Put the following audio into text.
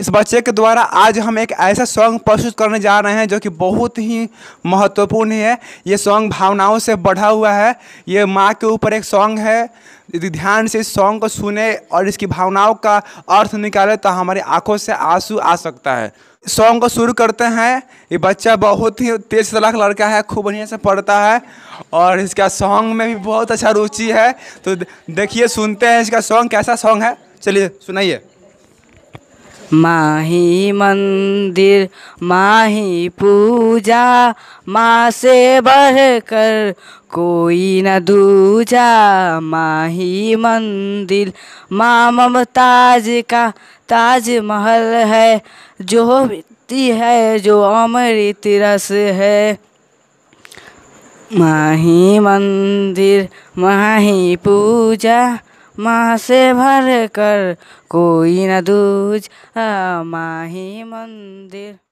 इस बच्चे के द्वारा आज हम एक ऐसा सॉन्ग प्रस्तुत करने जा रहे हैं जो कि बहुत ही महत्वपूर्ण है ये सॉन्ग भावनाओं से बढ़ा हुआ है ये माँ के ऊपर एक सॉन्ग है यदि ध्यान से इस सॉन्ग को सुने और इसकी भावनाओं का अर्थ निकाले तो हमारी आंखों से आंसू आ सकता है सॉन्ग को शुरू करते हैं ये बच्चा बहुत ही तेज तलाक लड़का है खूब बढ़िया से पढ़ता है और इसका सॉन्ग में भी बहुत अच्छा रुचि है तो देखिए सुनते हैं इसका सॉन्ग कैसा सॉन्ग है चलिए सुनाइए माही मंदिर माही पूजा माँ से बढ़ कर कोई न दूजा माही मंदिर माँ ममताज का ताज महल है जो मिट्टी है जो अमृत रस है माही मंदिर माही पूजा माँ से भर कर कोई न दूजा माही मंदिर